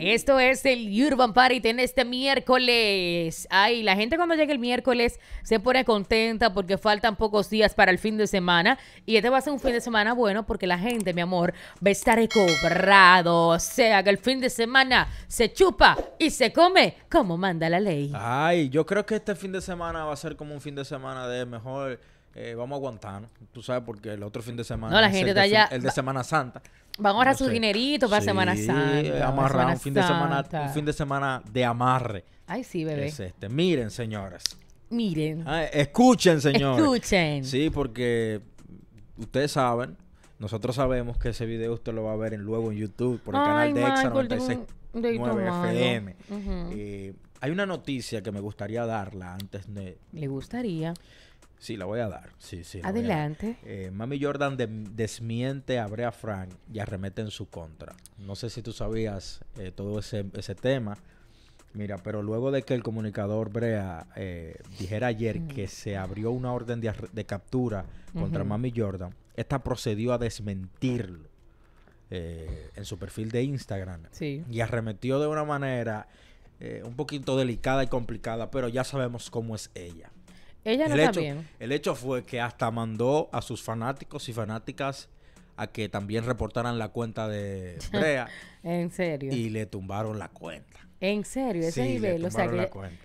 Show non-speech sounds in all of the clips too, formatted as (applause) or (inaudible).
Esto es el Urban Party en este miércoles. Ay, la gente cuando llega el miércoles se pone contenta porque faltan pocos días para el fin de semana. Y este va a ser un fin de semana bueno porque la gente, mi amor, va a estar cobrado. O sea, que el fin de semana se chupa y se come como manda la ley. Ay, yo creo que este fin de semana va a ser como un fin de semana de mejor eh, vamos a aguantarnos. Tú sabes, porque el otro fin de semana. No, la gente está allá. El de Semana Santa. Vamos a ahorrar su sus dineritos para Semana Santa. Amarrar un fin, de semana, un fin de semana de amarre. Ay, sí, bebé. Es este. Miren, señores. Miren. Ah, escuchen, señores. Escuchen. Sí, porque ustedes saben, nosotros sabemos que ese video usted lo va a ver luego en YouTube por el canal de Exa 96.9 FM. Eh, hay una noticia que me gustaría darla antes de... Le gustaría. Sí, la voy a dar. Sí, sí. Adelante. Eh, Mami Jordan desmiente a Brea Frank y arremete en su contra. No sé si tú sabías eh, todo ese, tema. Mira, pero luego de que el comunicador Brea eh, dijera ayer mm. que se abrió una orden de, captura contra Mami Jordan, esta procedió a desmentirlo en su perfil de Instagram. Y arremetió de una manera un poquito delicada y complicada, pero ya sabemos cómo es ella. Ella no el está hecho, bien. El hecho fue que hasta mandó a sus fanáticos y fanáticas a que también reportaran la cuenta de (laughs) Brea. en serio. Y le tumbaron la cuenta. En serio, ese nivel. o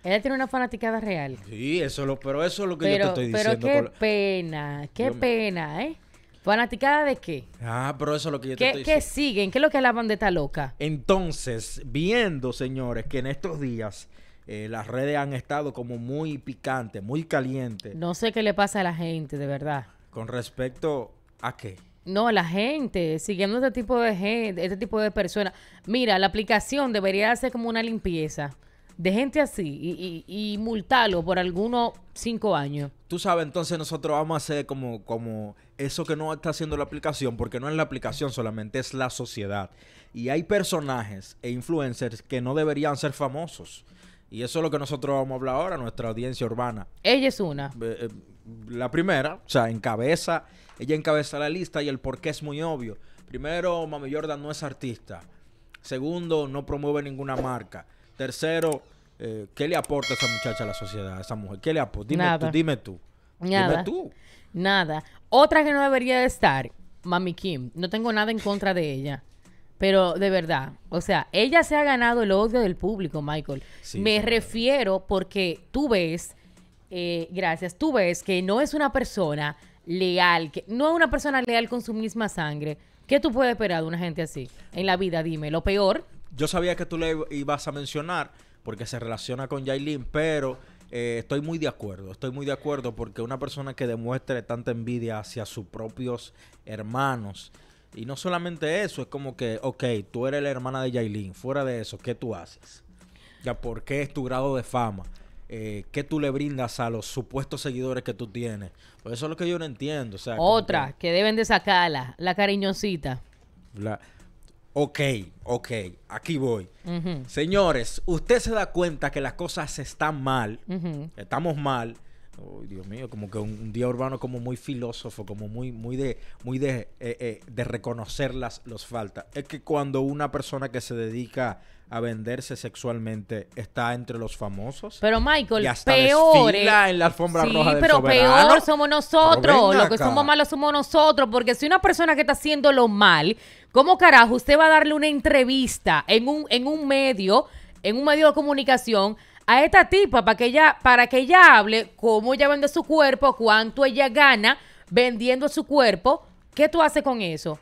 ella, tiene una fanaticada real. Sí, eso pero eso es lo que yo te estoy diciendo. Pero qué pena, qué pena, ¿eh? ¿Fanaticada de qué? Ah, pero eso es lo que yo te estoy diciendo. ¿Qué siguen? ¿Qué es lo que de bandeta loca? Entonces, viendo, señores, que en estos días eh, las redes han estado como muy picantes, muy caliente. No sé qué le pasa a la gente, de verdad. Con respecto a qué. No, la gente, siguiendo este tipo de gente, este tipo de personas. Mira, la aplicación debería hacer como una limpieza de gente así y, multarlo por algunos cinco años. Tú sabes, entonces nosotros vamos a hacer como, como eso que no está haciendo la aplicación, porque no es la aplicación solamente, es la sociedad. Y hay personajes e influencers que no deberían ser famosos. Y eso es lo que nosotros vamos a hablar ahora, nuestra audiencia urbana. Ella es una. Eh, la primera, o sea, encabeza, ella encabeza la lista y el por qué es muy obvio. Primero, Mami Jordan no es artista. Segundo, no promueve ninguna marca. Tercero, eh, ¿qué le aporta esa muchacha a la sociedad, a esa mujer? ¿Qué le aporta? Dime Nada. tú, dime tú. Nada. Dime tú. Nada. Otra que no debería de estar, Mami Kim. No tengo nada en contra de ella. Pero de verdad, o sea, ella se ha ganado el odio del público, Michael. Me refiero porque tú ves, eh, gracias, tú ves que no es una persona leal, que no es una persona leal con su misma sangre. ¿Qué tú puedes esperar de una gente así en la vida? Dime, lo peor. Yo sabía que tú le ibas a mencionar porque se relaciona con jaylin pero eh, estoy muy de acuerdo, estoy muy de acuerdo porque una persona que demuestre tanta envidia hacia sus propios hermanos, y no solamente eso, es como que, ok, tú eres la hermana de Yailin, fuera de eso, ¿qué tú haces? Ya, ¿por qué es tu grado de fama? Eh, ¿Qué tú le brindas a los supuestos seguidores que tú tienes? Pues eso es lo que yo no entiendo. Otra, que... deben de sacarla, la cariñoncita. La... Ok, ok, aquí voy. Señores, usted se da cuenta que las cosas están mal, estamos mal Uy, Dios mío, como que un día urbano como muy filósofo, como muy, muy de, muy de, eh, eh, de reconocer las los faltas. Es que cuando una persona que se dedica a venderse sexualmente está entre los famosos. Pero Michael, y hasta peores. en la alfombra roja del pero peor somos nosotros. Lo que somos malos somos nosotros. Porque si una persona que está haciendo lo mal, ¿cómo carajo usted va a darle una entrevista en un, en un medio, en un medio de comunicación? a esta tipa para que ella, para que ella hable cómo ella vende su cuerpo, cuánto ella gana vendiendo su cuerpo, ¿qué tú haces con eso?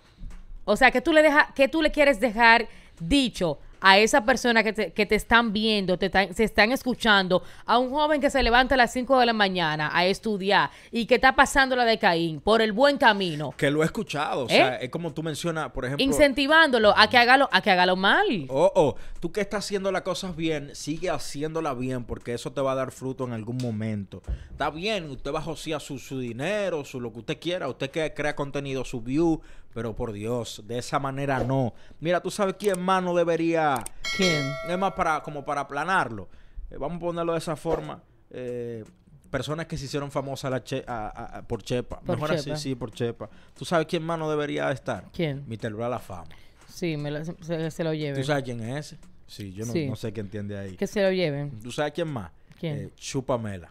O sea, ¿qué tú le, deja, qué tú le quieres dejar dicho a esa persona que te, que te están viendo, te se están escuchando, a un joven que se levanta a las 5 de la mañana a estudiar y que está pasando la de Caín por el buen camino. Que lo he escuchado, o ¿Eh? sea, es como tú mencionas, por ejemplo. Incentivándolo a que haga lo, a que haga lo mal. Oh, oh, tú que estás haciendo las cosas bien, sigue haciéndola bien porque eso te va a dar fruto en algún momento. Está bien, usted va a su, su dinero, su lo que usted quiera, usted que crea contenido, su view, pero por Dios, de esa manera no. Mira, tú sabes quién más no debería. ¿Quién? Es más, para, como para aplanarlo. Eh, vamos a ponerlo de esa forma. Eh, personas que se hicieron famosas por Chepa. Por Mejor así, sí, por Chepa. ¿Tú sabes quién más no debería estar? ¿Quién? Mi terror la fama. Sí, se, lo lleven. ¿Tú sabes quién es ese? Sí, yo no, sé qué entiende ahí. Que se lo lleven. ¿Tú sabes quién más? ¿Quién? Eh, Chupamela.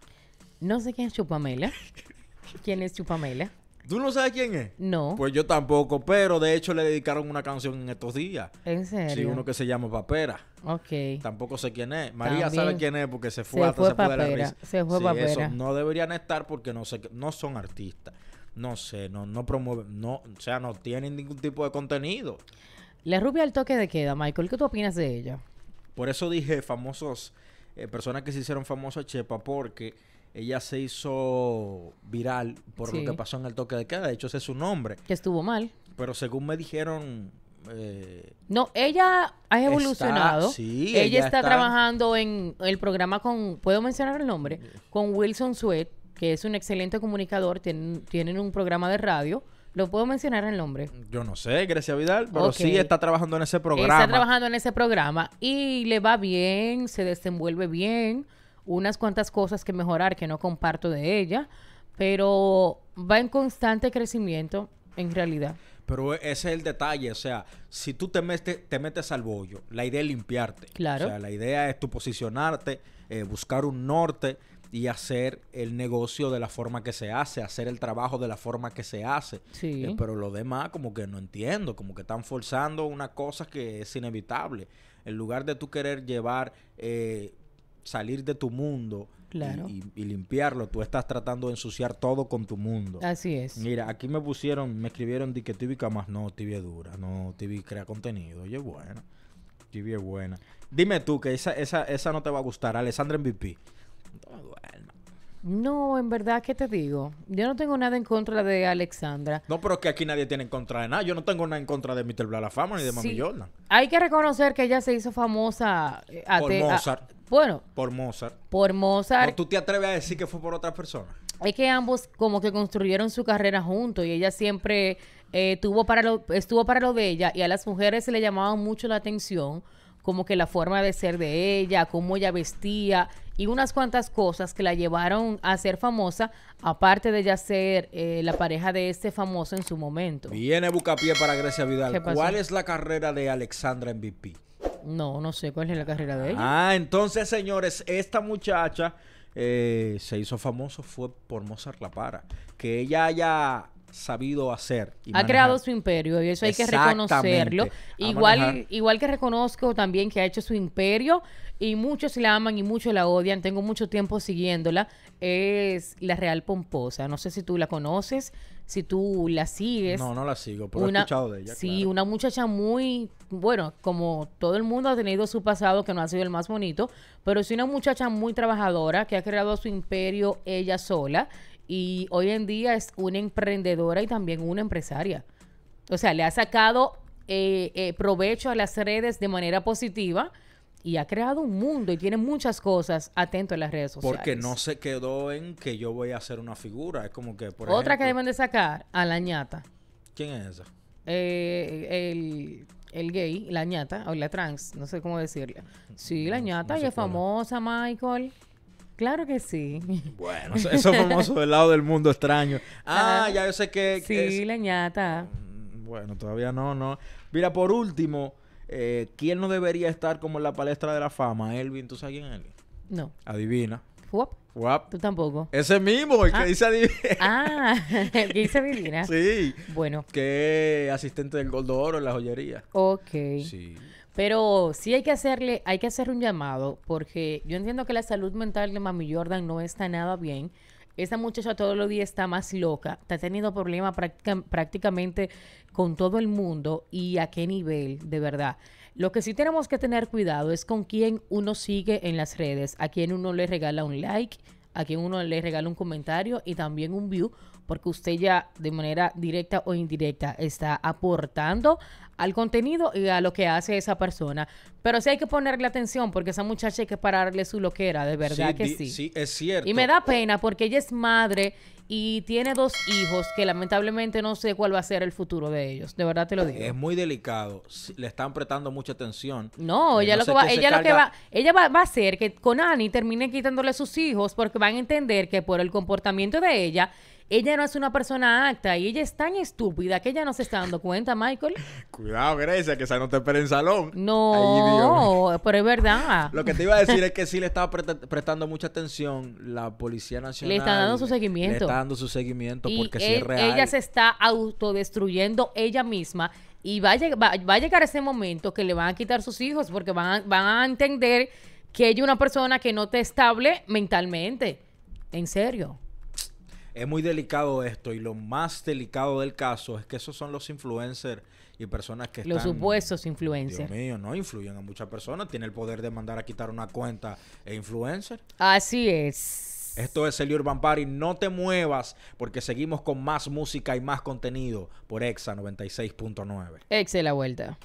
No sé quién es Chupamela. ¿Quién es Chupamela? ¿Tú no sabes quién es? No. Pues yo tampoco, pero de hecho le dedicaron una canción en estos días. ¿En serio? Sí, uno que se llama Papera. Ok. Tampoco sé quién es. María sabe quién es porque se fue se hasta fue se Se fue papera. no deberían estar porque no sé, no son artistas. No sé, no, no promueven, no, o sea, no tienen ningún tipo de contenido. La rubia al toque de queda, Michael, ¿qué tú opinas de ella? Por eso dije famosos, eh, personas que se hicieron famosas, Chepa, porque ella se hizo viral por lo que pasó en el toque de queda. De hecho, ese es su nombre. Que estuvo mal. Pero según me dijeron... Eh, no, ella ha evolucionado. sí, ella, está, trabajando en el programa con, ¿puedo mencionar el nombre? Con Wilson Sweat, que es un excelente comunicador, tienen, un programa de radio. ¿Lo puedo mencionar el nombre? Yo no sé, Grecia Vidal, pero sí está trabajando en ese programa. Está trabajando en ese programa y le va bien, se desenvuelve bien unas cuantas cosas que mejorar que no comparto de ella, pero va en constante crecimiento en realidad. Pero e, ese es el detalle, o sea, si tú te, metes, te metes al bollo, la idea es limpiarte. Claro. O sea, la idea es tu posicionarte, eh, buscar un norte y hacer el negocio de la forma que se hace, hacer el trabajo de la forma que se hace. Sí. Eh, pero lo demás como que no entiendo, como que están forzando una cosa que es inevitable. En lugar de tú querer llevar... Eh, salir de tu mundo y, limpiarlo. Tú estás tratando de ensuciar todo con tu mundo. Así es. Mira, aquí me pusieron, me escribieron de que más no, tibia dura, no, TV crea contenido. Oye, buena. TV es buena. Dime tú que esa, esa, esa no te va a gustar, Alessandra MVP. No, en verdad, ¿qué te digo? Yo no tengo nada en contra de Alexandra. No, pero es que aquí nadie tiene en contra de nada. Yo no tengo nada en contra de Mr. Blalafama ni de Mami Hay que reconocer que ella se hizo famosa eh, por Mozart. bueno. Por Mozart. Por Mozart. tú te atreves a decir que fue por otra persona? Es que ambos como que construyeron su carrera juntos y ella siempre eh, tuvo para lo, estuvo para lo de ella y a las mujeres se le llamaba mucho la atención como que la forma de ser de ella, cómo ella vestía y unas cuantas cosas que la llevaron a ser famosa, aparte de ya ser eh, la pareja de este famoso en su momento. Viene Bucapié para Grecia Vidal. ¿Cuál es la carrera de Alexandra MVP? No, no sé cuál es la carrera de ella. Ah, entonces, señores, esta muchacha eh, se hizo famoso fue por Mozart La Para. Que ella haya sabido hacer. ha creado su imperio y eso hay que reconocerlo. Igual, igual que reconozco también que ha hecho su imperio y muchos la aman y muchos la odian. Tengo mucho tiempo siguiéndola. Es La Real Pomposa. No sé si tú la conoces, si tú la sigues. No, no la sigo, pero he escuchado de ella. Sí, una muchacha muy, bueno, como todo el mundo ha tenido su pasado que no ha sido el más bonito, pero sí una muchacha muy trabajadora que ha creado su imperio ella sola y hoy en día es una emprendedora y también una empresaria. O sea, le ha sacado eh, eh, provecho a las redes de manera positiva y ha creado un mundo y tiene muchas cosas atento en las redes sociales. Porque no se quedó en que yo voy a hacer una figura. Es como que, por Otra que deben de sacar, a la ñata. ¿Quién es esa? Eh, el, el, gay, la ñata, o la trans, no sé cómo decirle. Sí, la ñata, y es famosa, Michael. Claro que sí. (laughs) Bueno, eso famoso del lado del mundo extraño. Ah, ya yo sé que... Sí, la ñata. Mm, bueno, todavía no, no. Mira, por último... Eh, ¿Quién no debería estar como en la palestra de la fama? Elvin, ¿tú sabes quién es Elvin? No. Adivina. ¿Fuap? Tú tampoco. Ese mismo, el que ah. dice Adivina. Ah, (laughs) el que dice Adivina. sí. Bueno. Que asistente del Gordo Oro en la joyería. Ok. Sí. Pero sí hay que hacerle, hay que hacer un llamado, porque yo entiendo que la salud mental de Mami Jordan no está nada bien. Esa muchacha todos los días está más loca, está teniendo problemas prácticamente con todo el mundo y a qué nivel, de verdad. Lo que sí tenemos que tener cuidado es con quién uno sigue en las redes, a quién uno le regala un like, a quién uno le regala un comentario y también un view porque usted ya de manera directa o indirecta está aportando al contenido y a lo que hace esa persona. Pero sí hay que ponerle atención porque esa muchacha hay que pararle su loquera, de verdad que sí. Sí, es cierto. Y me da pena porque ella es madre y tiene dos hijos que lamentablemente no sé cuál va a ser el futuro de ellos. De verdad te lo digo. Es muy delicado. Le están prestando mucha atención. No, eh, ella lo que va, ella lo que va, ella va, a hacer que con Ani termine quitándole sus hijos porque van a entender que por el comportamiento de ella ella no es una persona acta y ella es tan estúpida que ella no se está dando cuenta, Michael. Cuidado, Grecia, que esa no te espera en salón. No, pero es verdad. Lo que te iba a decir es que sí le estaba prestando mucha atención la Policía Nacional. Le está dando su seguimiento. Le está dando su seguimiento porque es real. Ella se está autodestruyendo ella misma y va a, va, a, llegar ese momento que le van a quitar sus hijos porque van a, van a entender que ella es una persona que no te estable mentalmente. En serio. Es muy delicado esto y lo más delicado del caso es que esos son los influencers y personas que los están... Los supuestos influencers. Dios mío, no influyen a muchas personas. Tiene el poder de mandar a quitar una cuenta e influencer. Así es. Esto es el Urban Party. No te muevas porque seguimos con más música y más contenido por EXA 96.9. EXA la vuelta.